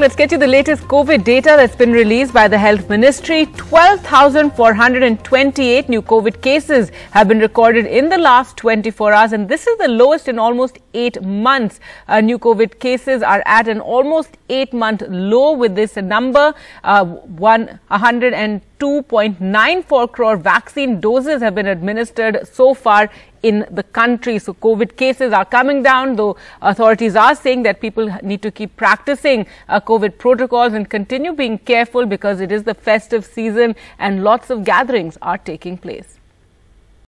let's get you the latest COVID data that's been released by the Health Ministry. 12,428 new COVID cases have been recorded in the last 24 hours, and this is the lowest in almost eight months. Uh, new COVID cases are at an almost eight month low with this number. Uh, 102.94 crore vaccine doses have been administered so far in the country. So COVID cases are coming down, though authorities are saying that people need to keep practicing uh, COVID protocols and continue being careful because it is the festive season and lots of gatherings are taking place.